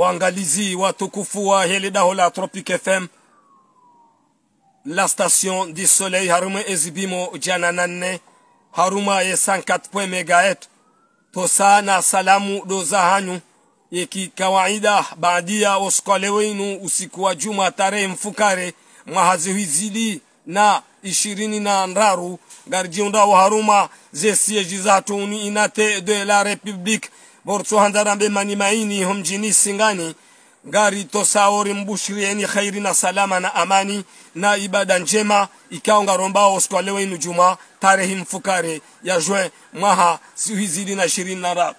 waangalizi watukufu wa hili daho la Tropic FM, la station du soleil Haruma Ezibimo jana na Haruma ye 104 megaet tosa na salamu doza hanyu yekikawaida baadia oskole wenu usiku wa juma tarehe mfukare mwahazihuizili na ishirini na ndaru garjiunda wa haruma zesieji zatuni inate de la republique borso hanzarambe mani maini homjini singani ngari tosaori mbushirini khairi na salama na amani na ibada njema ikao ngarombao siku leo inu juma tarehi mfukare ya juin mwaha sihizidi na ishirini na rab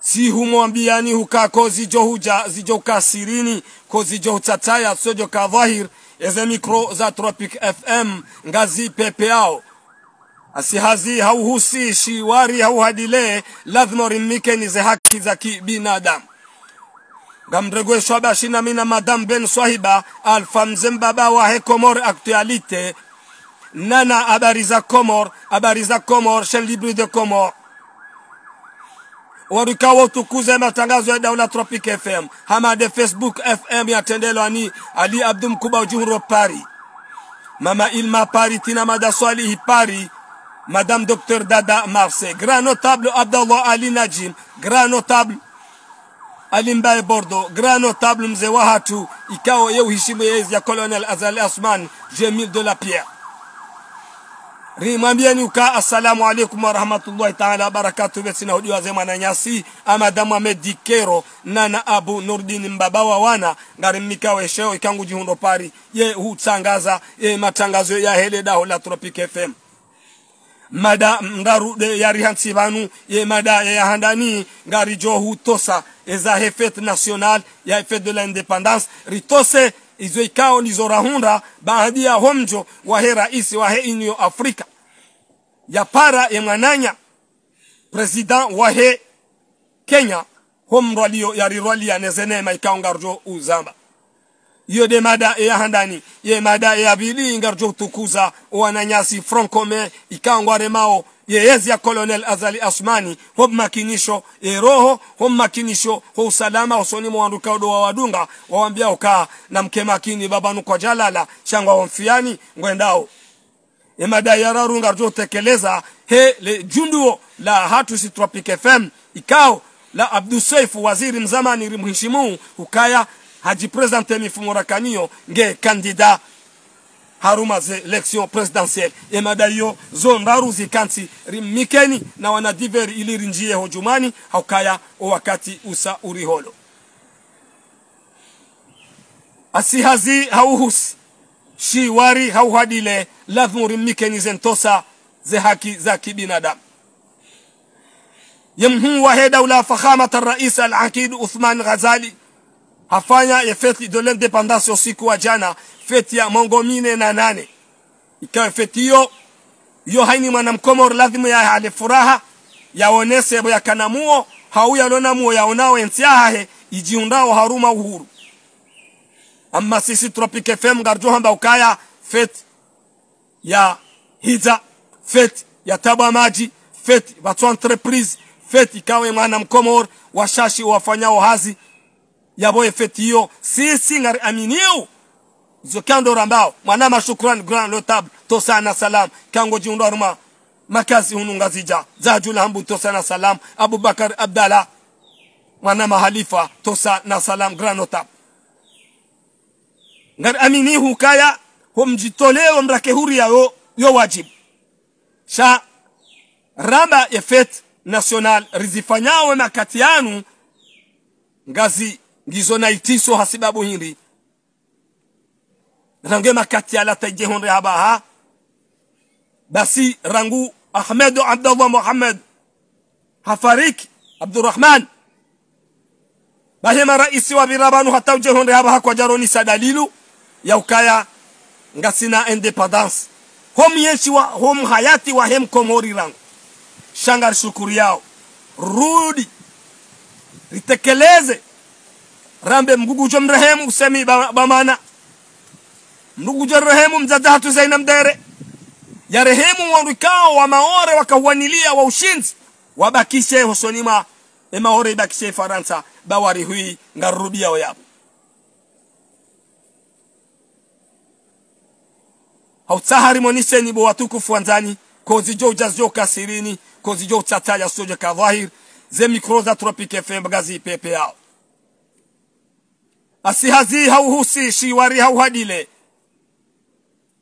si humwambiani hukako zijo huja zijo kasirini ko zijo hutataya sojo kadhahir eze mikro za tropic fm ngazi pepe yao asihazi hauhusishi wari hauhadilee lazima urimike nize haki za kibinadamu shaba shina mina madam ben swahiba alfamzem baba wa hekomor aktualite nana habari za komor habari za komor chaine libre de komor warukawo tukuze matangazo ya daula tropic fm hamade facebook fm tendelo ani ali abdu mkuba ujuhuro pari mama ilma pari tina madaswali hipari pari Madame Docteur Dada Marseille, grand notable Abdallah Ali Najim, grand notable Alimbaye Bordeaux, grand notable mzee wa Hatu, ikao yeu heshima yezi Colonel Azal Asman Jamil de la Pierre. Rimwambieni uka assalamu alaikum warahmatullahi taala wabarakatu, vesina hujua zema na nyasi amadamu amedikero nana abu nurdini mbaba wa wana ngari mmikawe sheo ikangu jihundo ye ye tangaza ye matangazo ya hele daho la Tropic FM mada de yari hansibanu ye mada ya handani ngari jo hutosa eza hefet national ya hefet de l'independance ritose izo ikao nizorahunda baadhi ya homjo wahe raisi wahe inyo afrika ya para ya mwananya president wahe kenya homrwaliyo ya nezene maikaongarjo uzamba yo de mada e handani ye mada e abili ngarjo tukuza wananyasi francome ikangware mao Ye yeyezi ya kolonel azali asmani ho makinisho E roho. ho makinisho ho usalama usoni mwanduka wa wadunga wawambia uka na mke makini Baba nuko jalala shangwa wamfiani ngwendao emadai yararunga rjo tekeleza he le junduo la hatu si tropic fm ikao la abdusaifu waziri mzamani rimheshimu ukaya hajipresente emifumuraka niyo nge kandida harumaze election presidentielle emada zo ndaru zikansi rimmikeni na wanadiveri ilirinjie hojumani haukaya wakati usa uriholo asihazi hauhusi shiwari hauhadile lazima rimmikeni zentosa ze haki za kibinadamu يمهو وهي دولة فخامة الرئيس العقيد uthman ghazali afanya ya feti de l'independance usiku wa jana, feti ya mongo mine na nane. Ikawa feti hiyo hiyo haini mwanamkomoro lazima ya ale furaha ya onese ya kanamuo hauya lona muo yaonao ensiahahe ijiundao haruma uhuru Ama sisi tropic fm garjo hamba ukaya feti ya hiza feti ya taba maji feti batu entreprise feti ikawe mwana mkomor washashi wafanyao hazi yabo efeti hiyo sisi ngari aminiu zokandora rambao mwanama shukrani gran lotab tosana salam kango jiundaruma makazi hununga zija zajul hambu tosana salam abubakar abdala mwanama halifa tosa na salam gran lotab ngari aminiu kaya homjitolewa mrake huri yao yo wajib sha ramba efet national rizifanyawe makati yanu ngazi ngizo itiso hasibabu hindi range makati ala tajehon rehabaha basi rangu Ahmed Abdullah Muhammad hafariki Abdurrahman bahema raisi wa birabanu hata ujehon rehabaha kwa jaroni sadalilu ya ukaya ngasina independence hom yeshi wa hom hayati wa hem komori rangu shangar shukuri yao rudi ritekeleze rambe mgugu mgugujo mrehemu usemi bamana mgugujo rehemu mzaza hatu zaina mdere ya rehemu warikao wa maore wakahuanilia wa ushinzi wabakishe hosonima e maore ibakishe faransa bawari hui ngarubia wa yabu hautahari monise ni buwatuku fuanzani kozi jo jazjo kasirini kozi jo tsataya sojo kadhahir ze mikroza tropike fm gazi pepe yao asihazi hauhusi wari hauhadile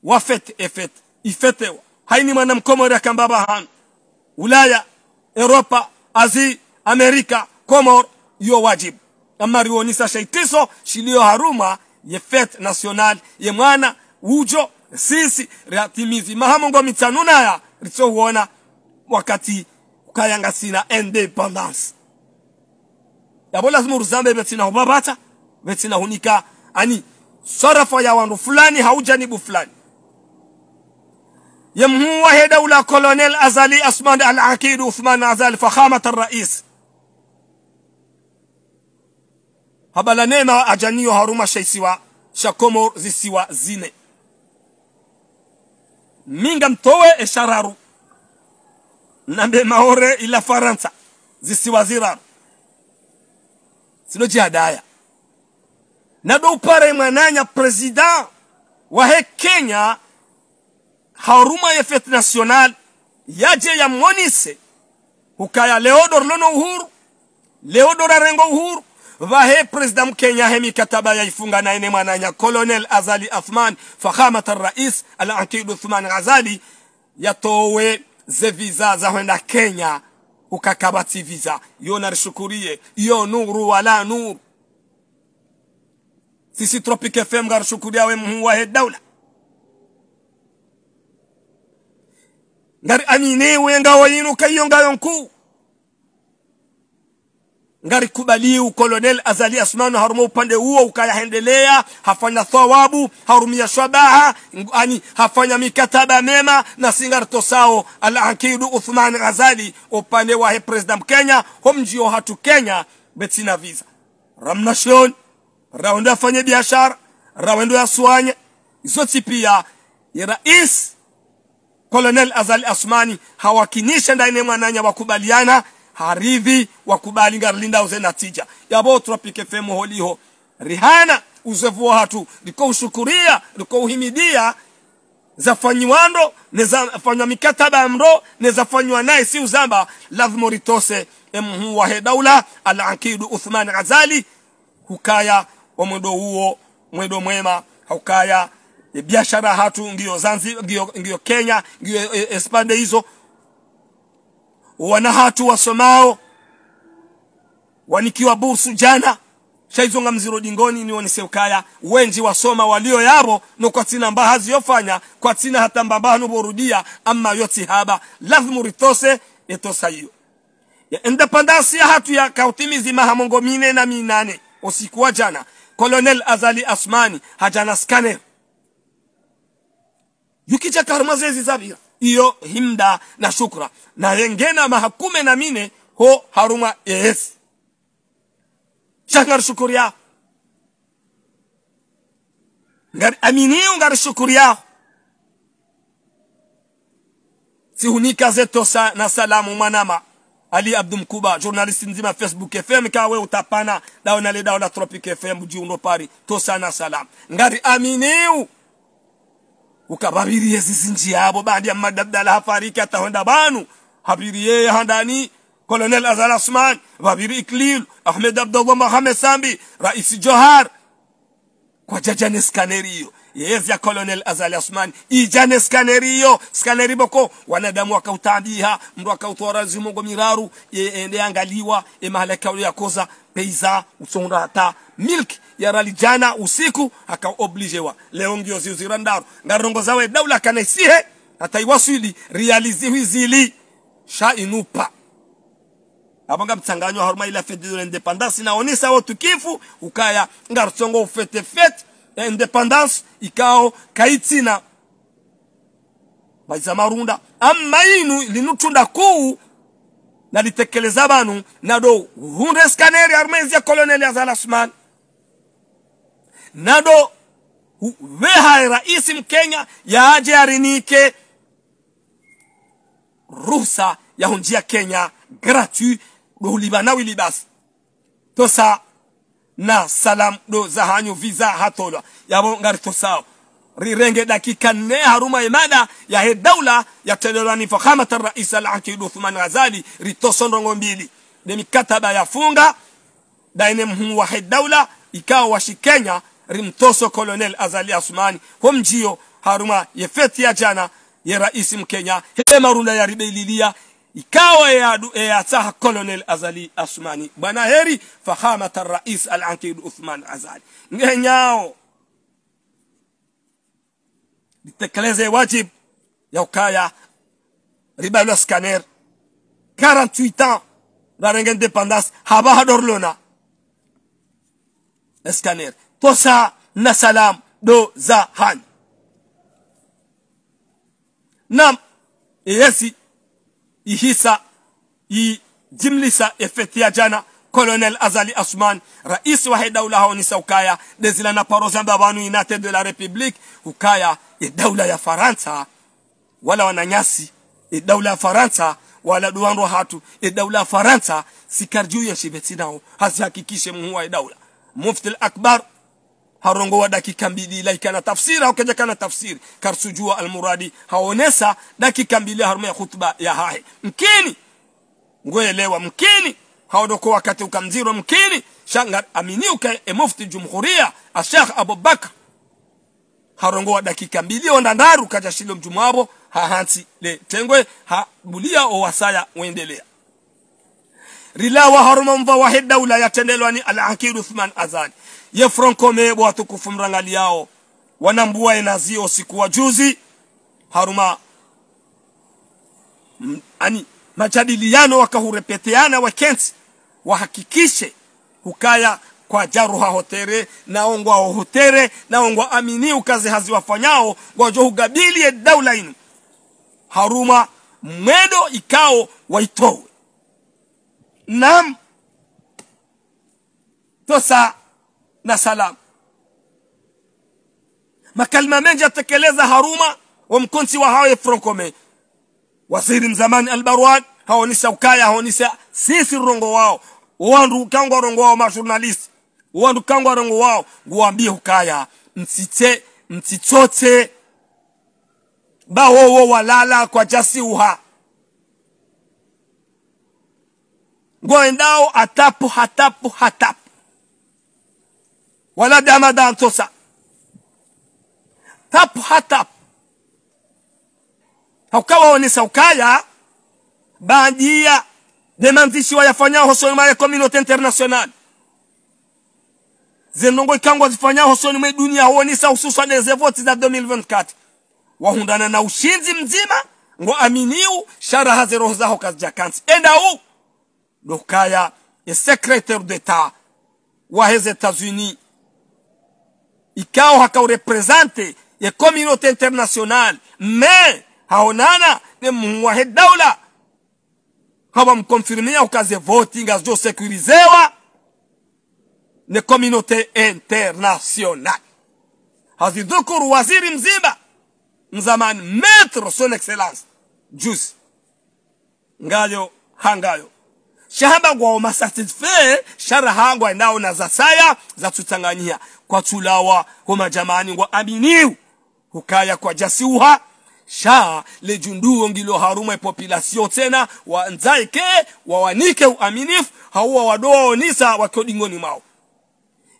wafet efet ifete haini mwana ya kambaba han ulaya europa azi amerika komor yu wajib ama rionisa shaitiso shilio haruma ye fete yemwana ye mwana ujo sisi ratimizi mahamongo rito richohuona wakati ukayanga sina independence yabo lazima uruzambe betina hubabata vesi hunika ani sarafa ya wandu fulani haujanibu fulani يمهو هيدا azali كولونيل al أسمان العقيد azali أزالي al rais habala nema ajaniyo haruma shaisiwa shakomo zisiwa zine minga mtowe eshararu nambe maore ila faransa zisiwa ziraru sino jihadaya na do pare mananya president wa he Kenya haruma ya fete national yaje ya monise ukaya Leodor lono uhuru Leodor arengo uhuru vahe president mkenya he mikataba yaifunga na ene mwananya Colonel Azali Athman fakhamat rais al-Aqid Uthman Azali yatowe ze visa za kwenda Kenya ukakabati visa yo narishukurie yo nuru wala nuru sisi tropic fm gar shukuriyawe mhuwahe dawla ngari aminewe nga yinu kayo nga nkuu ngari kubaliu kolonel azali asmanu haruma upande huo ukayaendelea hafanya thawabu harumia shabaha ani hafanya mikataba mema na singari tosao alankidu uthman ghazali upande he president kenya homjio hatu kenya betina visa ramnashon rawendo afanye biashara rawendo yaswanya izotsi pia ya rais Colonel Azali Asmani hawakinisha ndani mwananya wakubaliana haridhi wakubali ngarlinda uze natija yabo Tropic FM holiho rihana uzevu wa hatu liko ushukuria liko uhimidia za fanywando ne za fanywa mikataba amro ne za fanywa naye si uzamba lazima ritose emhu wahe daula al-aqidu Uthman azali hukaya wa mwendo huo mwendo mwema haukaya e, biashara hatu ngiyo Zanzibar ngiyo, ngiyo Kenya ngiyo e, espande hizo wana hatu wasomao wanikiwa busu jana shaizonga mziro dingoni ni nione ukaya, wenji wasoma walio yabo no kwa mbaha ziofanya, kwa kwatina hata mbabano borudia ama yoti haba lazima ritose etosa hiyo ya independansi ya hatu ya kautimizi mahamongo mine na minane osikuwa jana colonel azali asmani hajana scanner yukicha karma zezi iyo himda na shukra na rengena mahakume na mine ho haruma yes shangar shukuria. ngar amini ngar shukuria. Si sihunika zeto sa na salamu manama ali abdu mkuba journalist nzima facebook fm kawe utapana dao nale dao la tropic fm jiundo pari tosana salam ngari aminiu ukababiriye zizinji yabo bandi ya madabdala hafariki atahonda banu habiriye handani kolonel azal asman babiri iklil ahmed abdallah mohamed sambi rais johar kwa jajanes kaneriyo yevya Colonel Azali Asmani ijane skaneri hiyo skaneri boko wanadamu wakautabiha mndu akautwara zimongo miraru ende e, angaliwa e mahala kauli koza peiza usonda ta milk ya rali jana usiku aka akaobligewa leo ngio ziuzirandaru ngarongozawe daula kanaisihe ataiwasili realize zili sha inupa abanga mtsanganyo haruma ila fete de l'independance naonesa wotukifu ukaya ngarsongo ufete fete ya independance ikao kaitina baiza marunda amma inu linutunda kuu nalitekeleza banu nado hunde skaneri armezi ya koloneli azal asman nado vehaye raisi mkenya aje arinike ruhusa yahunjia kenya gratu dohulibanawi libasi tosa na salam do zahanyo visa hatola toɗo yabo ngari to sao rirenge dakika nne haruma e maɗa yahe dawla fakhama ta rais al akid uthman ghazali ritosondongo mbili de mikataba yafunga daine mhu daula ikao wa washikenya rimtoso colonel azali asmani homjio haruma ye feti ya jana ye rais mkenya he ya ribelilia ikawa eyataha colonel azali asmani bwana heri fahamata rais al ankid uthman azali ngenyao litekeleze wajib ya ukaya ribalo scanner 48 ans rarenge independance haba hadorlona scanner tosa na salam do za han nam yesi ihisa ijimlisa efetia jana colonel azali asman rais wa daula hao haonisa ukaya dezila na parozamba banu inate de la republique ukaya e daula ya faransa wala wananyasi e daula ya faransa wala duwanro hatu e daula ya faransa sikarjuye shibetsinao hazihakikishe muhuwa e daula Muftil Akbar wa dakika mbili laikana tafsiri haukejakana tafsiri karsujua almuradi haonesa dakika mbili ya khutba ya hahe mkini ngoelewa mkini haodoko wakati ukamziro mkini shangar aminiuka e mufti jumhuria ashekh harongo wa dakika mbili ondandaru shilo mjumabo hahansi le tengwe o owasaya wendelea rilawa haruma mva wahid daula yatendelwani akir uthman azani ye franco mebo hatukufu mrangal wanambua enazio siku wa juzi haruma ani majadiliano wakahurepeteana wakensi wahakikishe hukaya kwa jaruha hotere naongwa hotere ongwa amini ukazi haziwafanyao ngojo ya daula inu haruma mwedo ikao waitowe nam tosa na salamu makalima mengi atekeleza Haruma wa mkonsi wa hawe Francome waziri mzamani Albarwad haonisa ukaya haonisa sisi rongo wao wandu kangwa rongo wao majournalist wandu kangwa rongo wao guambie ukaya msite msitote bawowo walala kwa jasi uha ngoendao atapu hatapu hatapu wala damadan tosa tap hatap haukawaonesa ukaya badia wa yafanya hosoni mwa ya communauté internationale zenongo ikangwa zifanyao hosoni mwa dunia huonesa hususan eze voti za 2024 wahundana na ushinzi mzima ngo aminiu sharaha zeroho zaho kazijakansi endau dokaya e secrétaire d'etat wa hez états-unis ikao hakaurepresente ya communauté internationale mais haonana de muwahe daula mkonfirmia ukaze voting azjo sekurizewa ne communauté internationale hazidhukuru waziri mzimba mzamani metro son excellence jus ngayo hangayo shahamba gwaoma satisfait shara hangwa endao na zasaya zatutanganyia kwa tulawa homa jamani wa aminiu hukaya kwa jasiuha sha lejunduo ngilo haruma population tena wanzaike wawanike uaminifu hauwa wadoa onisa wakiodingoni mao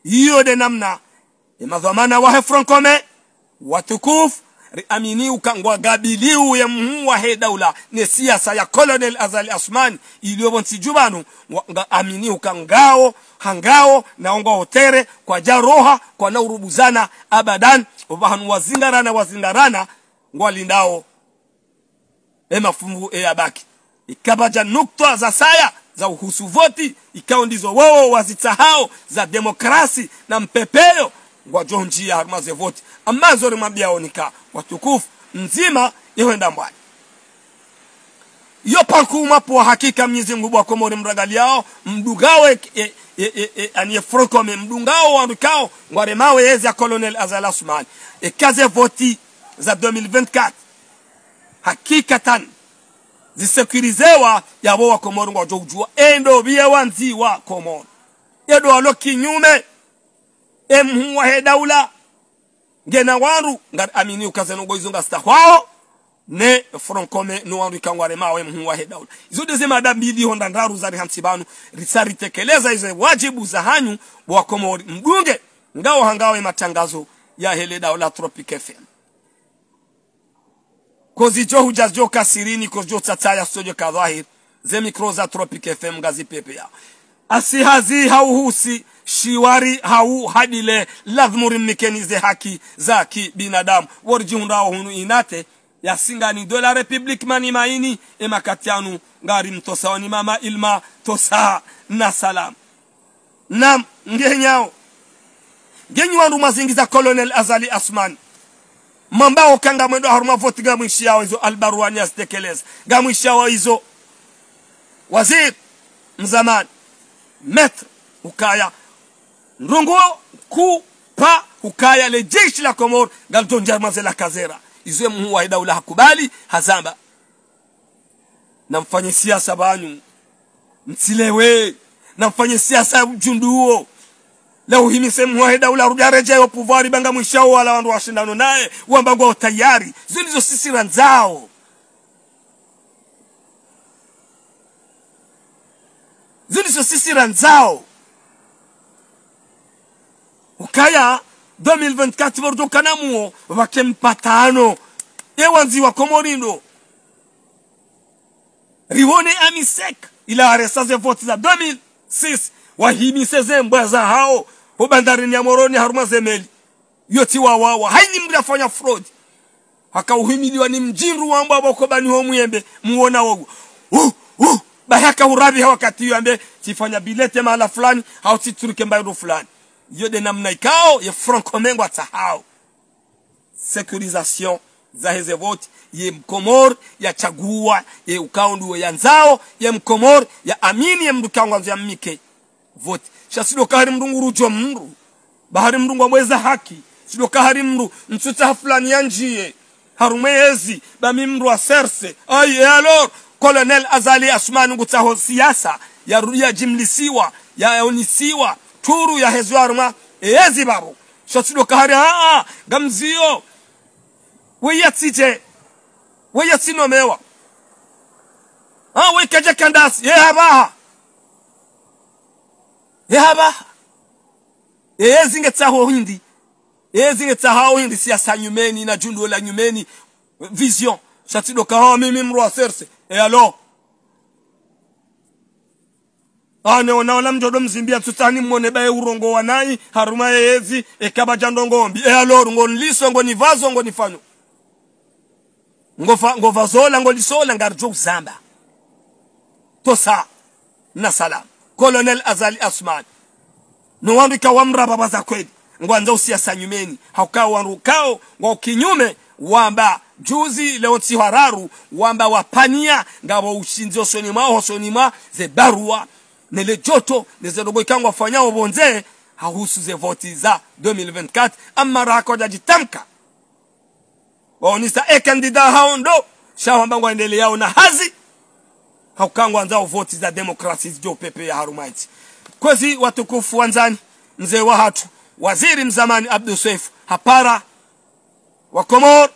hiyo de namna ya madhamana wahe frankome watukufu aminiuka ngwagabiliuye mhu he daula ne siasa ya colonel azali asmani iliyobonsi jubanu aminiuka ngao hangao ongwa hotere kwa jaroha kwa naurubuzana abadan wabahanu wazingarana wazingarana ngwalindao emafumbu eyabaki ikabaja nukta za saya za uhusu voti ikao ndizo wao wazitsahao za demokrasi na mpepeo ngwajo njia harumaze vote ambazo onika watukufu nzima yewenda mbwani yo pankuumapo wa hakika mnyezi mungu mragali yao mdugawe e, e, e, e, e aniye frokome mdungao ngware mawe yezi ya colonel azala sumani kaze voti za 2024 zisekirizewa ya wawa wakomori ngwajo ujua endo biyewanziwa komori edo alo kinyume em huwa he dawla gena waru ngar amini ukazeno goizo ngasta hwao ne fronkome no waru kangware mawe mhuwa he dawla izo dezema da mbili honda ndaru zari hansibanu risari tekeleza izo wajibu za hanyu wa komori mdunge ngao hangawe matangazo ya hele daula tropic fm kozi jo hujajo kasirini kozi jo tsataya sojo kadhahir ze mikroza tropic fm gazi pepe yao asihazi hauhusi shiwari hau hadile lazmurimnikenize haki za kibinadamu worjihundawo hunu inate yasingani dola republic mani maini emakatyanu ngari wani mama ilma tosa na salam nam ngenyao genyi wandu mazingiza colonel azali asman mambao kanga mwendo haruma voti gamwishiao hizo albaruani azitekeleza yao hizo wazir mzamani mettre ukaya ndongo ukaya le jeshi la komor galtonjarmaze la kazera izwe wa daula hakubali hazamba na mfanye siasa banyu msilewe na mfanye siasa junduo leo hii misemu wa daula rudia rejeo pouvoir banga mwishao wala wandu washindano naye wambagwao tayari sisi ranzao zilisosisira nzao ukaya 2024 varutokanamuwo vake mpatano ewanziwa komorino riwone amisek ila aresaze voti za 2006 wahimise zembwa za hao hubandarini ya moroni haruma zemeli yoti wawawa haini mndafanya fraud akauhimiliwa ni mjinru wambo abakobani ho muyembe muwona wogu uh, uh baraka urabi wakati hiyo ambe sifanya bilete mahala fulani au situruke mbayo fulani yode namna ikao ya franco mengo atsahau securisation za heze vote ye mkomor ya chagua ye ukaundu ya nzao ye mkomor ya amini ya mduka mrukango ya mike vote shasido kahari mrungu rujo mru bahari mrungu amweza haki sido kahari mru mtsuta fulani ya njie harumeyezi bami mru aserse ay alors Colonel Azali Asmani Ngutsaho siasa yarudia jimlisiwa yaonisiwa turu ya hezwarma ezi babo shotsido kahari aa we weyatsite kandas ye haba ye haba ezinge tsaho hindi tsaho hindi siasa nyumeni na la nyumeni vision shatidoka ha mimi mru wa serse e alo ane ah, onaona mjodo mzimbia tutani mwone bae urongo wanai haruma yezi E kaba ekaba jandongombi e alo Ngo nliso ngo nivazo ngo nifanyo ngofa ngofa zola ngo lisola ngarjo uzamba tosa na salam Kolonel azali asman no wandu kawamra baba za kwedi. Ngo usiasa nyumeni sanyumeni. wandu wanrukao. Ngo kinyume Wamba. wamba juzi leonsi hararu wamba wapania ngabo ushinzi osonima osonima ze barua nele joto nezedogwikangwa fanyao obonze hahusu ze voti za 2024 amma rakoja jitamka Onisa e eh, kandida hao ndo shawambangwa endele yao na hazi haukangwa nzao voti za democracy jo pepe ya harumaiti kwezi watukufu wanzani mzee wa hatu waziri mzamani abdu seif hapara wa komoro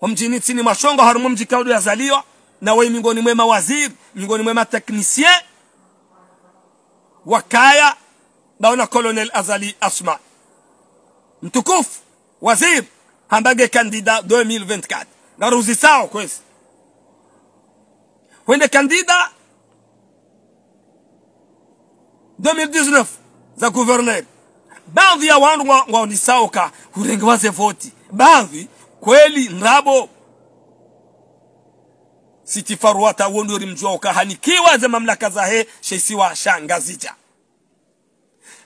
wa mjini mashongo harumu mjikaudu ya zaliwa na wei mingoni mwema waziri, mingoni mwema teknisye, wakaya naona kolonel azali asma mtukufu waziri hambage kandida 2024 Garuzi sao kwezi wende kandida 2019 za guverneri. Bavi ya wandu waonisauka wa, wa hurengewaze voti baadhi kweli ngabo sitifaruata wondo rimjua ukahanikiwa ze mamlaka zahe sheisiwa shangazija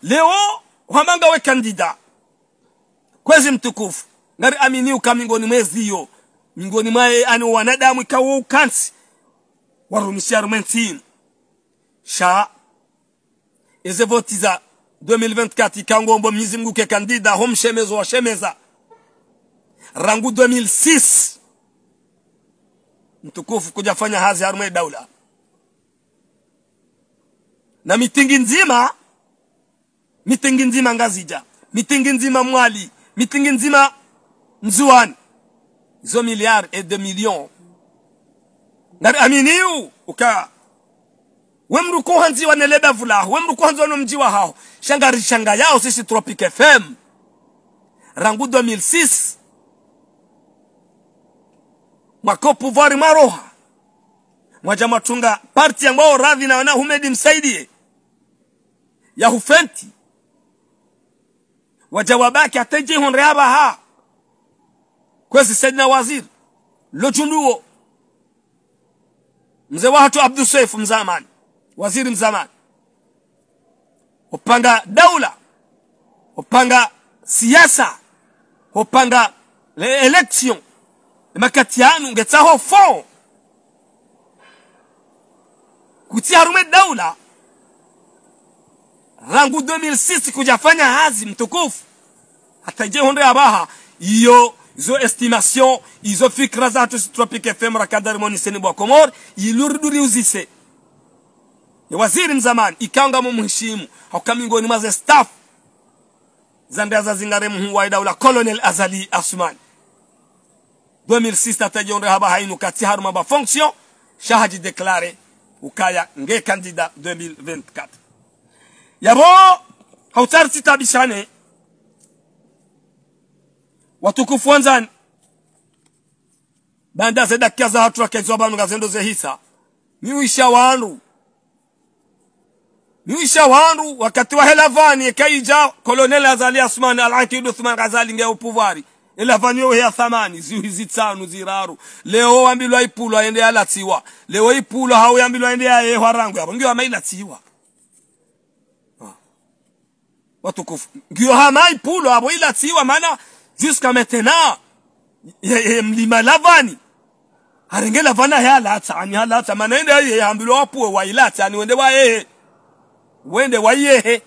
leo wamanga we kandida kwezi mtukufu ngari aminiuka mingoni mweziyo mingoni mwaye ani wanadamu ikawo ukansi warumishia rumensini sha eze voti 2024 ikangombo mnyezi ke kandida homshemezo washemeza rangu 2006 mtukufu kuja fanya hazi harume daula na mitingi nzima mitingi nzima ngazija mitingi nzima mwali mitingi nzima mzuani zo miliard et de million ngari aminiu uka wemrukuhanzi wanelebevu laho wemrukuhanzi wano mjiwa haho shangari shanga yao sisi tropic fm rangu 2006 mwako puvari maroha mwaja matunga parti ambao radhi na wana humedi msaidie ya hufenti wabaki ateje hon reaba ha kwezi saidna waziri lochunduo mzee wa hatu Abdul Saif mzamani waziri mzamani upanga daula upanga siasa upanga election makatianu ngetsaho fo kuti harume daula rangu 2006 kujafanya hazi mtukufu hata je hondo yabaha iyo izo estimation izo fikra za hatu tropic fm rakadar moni seni bwa komor ilurduri uzise ni waziri mzamani ikanga mu hauka hakamingoni maze staff za ndaza zingare mhu wa daula colonel azali asumani 2006 atajondre haba hainu kati haruma ba fonction shahaji deklare ukaya nge kandida 2024 yabo hautar sitabishane watukufu wanzani banda zedakia za hatu rakezwa banu gazendo ze hisa zehisa wanu wandu miwisha wanu wakati wa helavani kaija kolonel azali asman al-akid uthman ghazali nge upuvari elavanyo ya thamani zi ziuhizi tsanu ziraru leo wambilwa ipulo aende alatsiwa leo ipulo hau yambilwa aende aye hwarangu yabo ngiyo amailatsiwa ah. watukufu ngiyo hama ipulo hapo abo ilatsiwa maana jusqu'à maintenant mlima lavani arenge lavana yalatsa ani halatsa maana ende aye yambilwa wapuwe wailatsa ani wende wa wayehe wende wa yehe.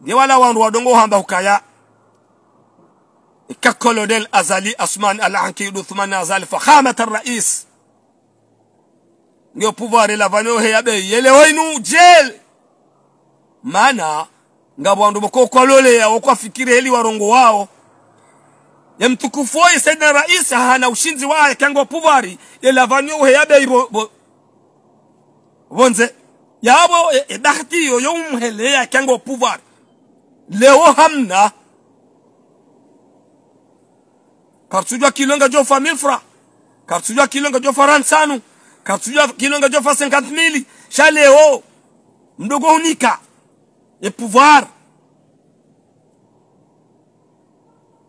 ndiye wala wandu wadongo hamba ukaya ka colonel Azali Asman al Uthman Azali fakhamat ar-rais ndio pouvoir la vano he yabe yelewainu jel maana ngabo ndo boko kolole ya kwa fikire heli warongo wao ya mtukufu wa Saidina rais hana ushinzi wa kango pouvoir ya vanyo he yabe bonze yabo edahti e, yo yomhele ya kango pouvoir leo hamna Kartujua kilonga jofa mifra Kartujua kilonga jofa ransanu Kartujua kilonga jofa 50 mili o. mdogo unika e pouvoir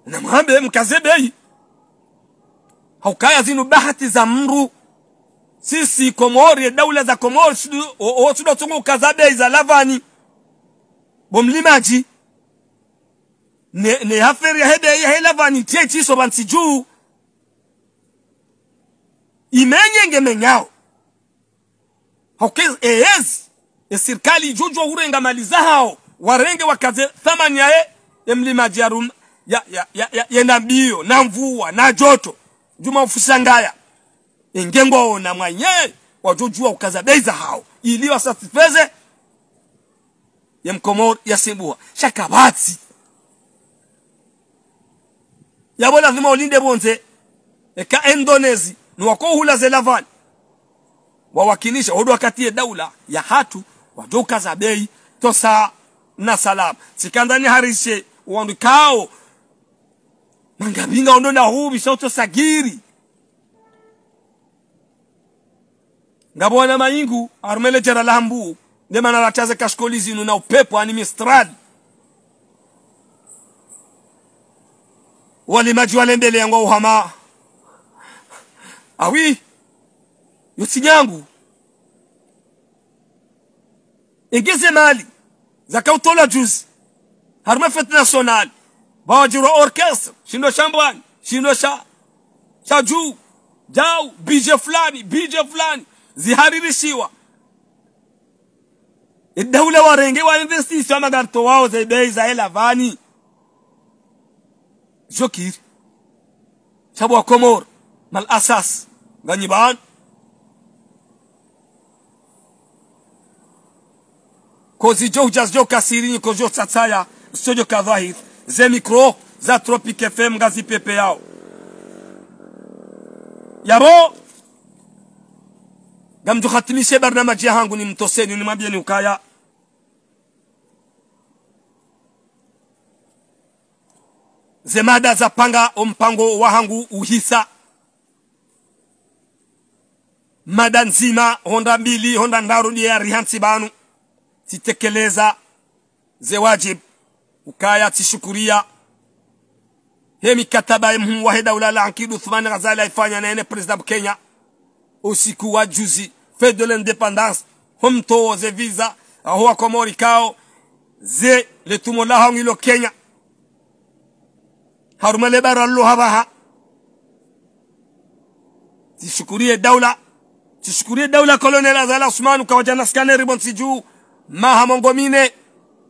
na mhambe mkazebei haukaya zinu bahati za mru sisi komori daula za komori tungu tsungu kazabei za lavani bomlimaji ne ne haferi ya hede ya hela vani tie so bansi juu imenye ngemenyao hokez eyez ya e, serikali jojo hurenga maliza hao warenge wakaze thamani yae ya e, jarum ya ya ya, ya, ya na na mvua na joto juma ufusa ngaya ingengo e, na mwanye wajojua ukaza beza hao ili wasasifeze ya mkomor ya simbua shakabati yabo lazima ulinde bonze eka endonezi ni wako ze lavani wawakilisha hodo wakati daula ya hatu wadoka za bei tosa na salam sikandani harishe kao mangabinga na hubi sauto sagiri ngabona maingu armele jera lambu ndemana lataze kashkoli zinu na upepo ani mistrali walimaji wale mbele yangu auhama awi yangu ingize mali zakautola juzi harma fet national bawajirwa orchestre shindo shambwani shindo sha sha juu jau bije fulani bije fulani ziharirishiwa idaula warenge wainvestisi wa magarto wao za za hela vani jokir sabo komor mal asas ganyi baan kozi jo jas jo kasiri ko jo satsaya studio kadhahir ze micro za tropic fm gazi pepe yao yabo khatmi se barnamaji yangu ni mtoseni ni mabieni ukaya zemada za panga ompango wahangu uhisa mada nzima honda mbili honda ndaru ya rihansi banu titekeleza ze wajib ukaya tishukuria he mikataba mhu waheda ulala ankidu thumani Ghazali aifanya na ene president wa Kenya usiku wa juzi fête de l'indépendance ze visa ahuwa komori kao ze letumola hongilo Kenya harumale barallo ha tishukurie daula tishukurie daula kolonel azala usman kawajana skane ribon siju maha mongomine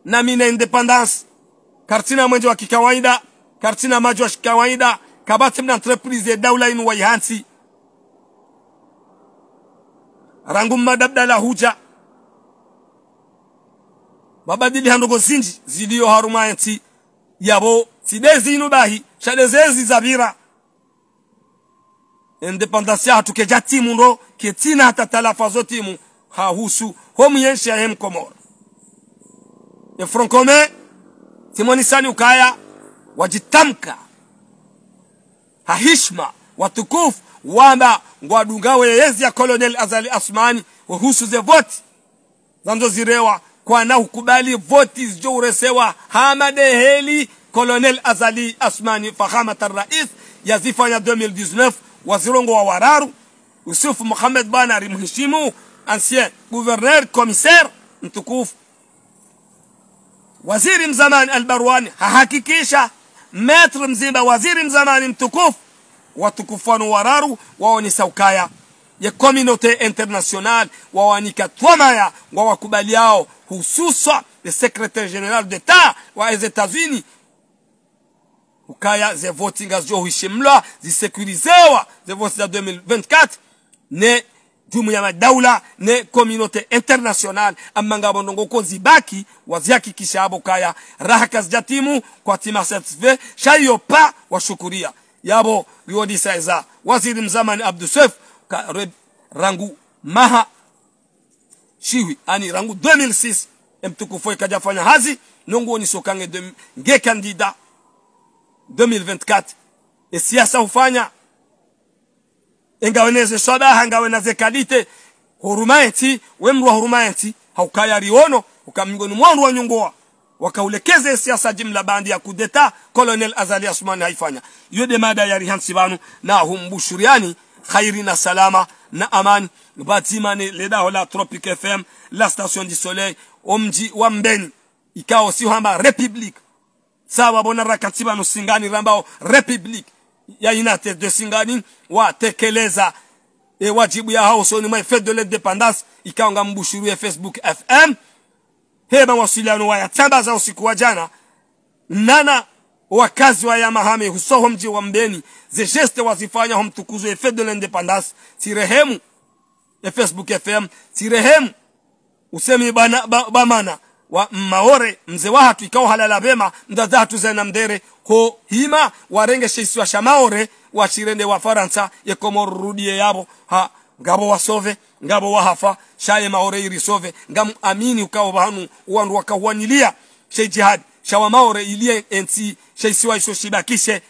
na mine independence kartina mwenje wa kikawaida kartina maji wa kikawaida kabati mna entreprise ya e daula inu waihansi rangu madabda la huja babadili handogo zinji ziliyo harumayanti yabo Sidezi inubahi, shadezezi dahi shade zabira keja timu ndo ketina hata talafazo timu hahusu homu yensha hem komor ya e frankome timoni sani ukaya wajitamka hahishma watukufu wamba ngwadungawe weyezi ya colonel azali asmani wahusu ze voti zanzo zirewa kwana ukubali voti zjo uresewa hamadeheli Colonel Azali Asmani Fahama Rais yazifanya 2019 wazirongo wa Wararu. yusuf Mohamed Bana alimheshimu ancien gouverneur commissaire mtukufu. Waziri mzamani Albarwani hahakikisha metri mzimba waziri mzamani mtukufu watukufanu Wararu waonisa saukaya. ya communauté internationale wawanikatwamaya wawakubaliao hususa le secrétaire général d'état wa les États-Unis ukaya ze voting azohishimlwa zisekurizewa ze voting za 2024 ne jumuiya ya daula ne communauté amanga bondongo ndongoko zibaki wazihakikisha abo kaya raha kazijatimu kwa tima shayo pa washukuria yabo riodi saiza waziri mzamani abdusef rangu maha shiwi ani rangu 2006 emtukufu ikajafanya hazi nonguonisokange nge kandida 2024 e siasa hufanya engawe shabaha ngawe kalite kadite hurumaenti we mru hurumaenti haukaya riono ukamingoni mwandu wa nyungoa wakaulekeze siasa jimla bandi ya kudeta Colonel Azali Asmani haifanya yode mada ya rihansi banu na humbushuriani khairi na salama na amani batimani ledaho la Tropic FM la Station du Soleil omji wa Mbeni ikao si kwamba republic sababona rakatsi vanosinganira rambao republic ya united de singani watekeleza e wajibu yao ni mwa fete de l'independance ikaonga mbushuru ya facebook fm wa yatamba za usiku wa jana nana wakazi wa yamahame husoho mji wa mbeni geste wazifanya homtukuzo e fete de l'independance rehemu ya facebook fm rehemu usemi bana, ba, bamana wa mmaore mze wahatu ikao halala vema mdadhatu zena mdere ko hima warenge shisi wa shamaore chirende wa faransa yekomorurudie yabo ha ngabo wasove ngabo hafa shaye maore sove ngam amini ukao bahanu uandu wakahuanilia she jihad shawa maore ilie enti shisi wa isoshibakishe shibakishe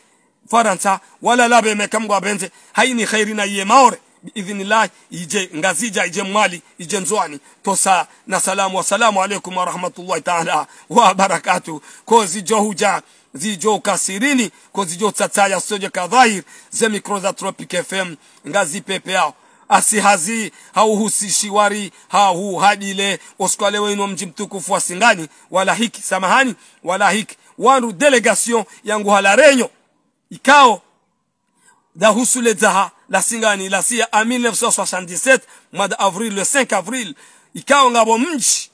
faransa wala labe mekamgwa benze haini khairi na ye maore biidhnillahi ije ngazija ije mwali ije nzwani tosa na salamu wassalamu alaikum warahmatullahi taala wabarakatu ko zijohuja zijo kasirini ko zijo tsatsaya soje kadhahir ze mikro za tropic fm ngazi pepe yao asihazi hauhusishi wari hahu hadile oskwaleweino mji mtukufu wa singani wala hiki samahani wala hiki wanu delegation yangu halarenyo ikao dzaha la singani la sia en 1977 mois d'avril le 5 avril ikawa bo mji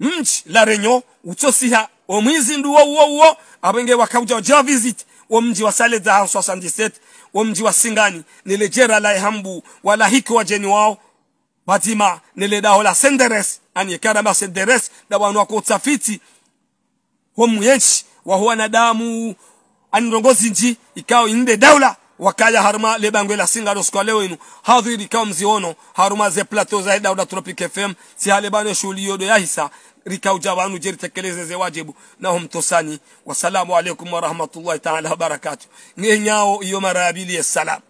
mji la renyo utsosiha omwizi nduwo uwo uwo abenge wakauja ja visit omji wa sale za 77 omji wa singani jera la hambu wala hiki jeni wao batima nilidaho la senderes ani ba senderes da wanwa ko utafiti homu wa wahuwa na damu anirongozi nji ikao inde daula wakaya haruma lebangwela singa singaro sikwa leo inu hadhiri kama mziono haruma ze plateau za dauda tropic fm si halebano shughuli yodo ya hisa rika jeri tekeleze ze wajibu na humtosani wasalamu wa warahmatullahi taala wabarakatuh ngenyao iyo mara ya salam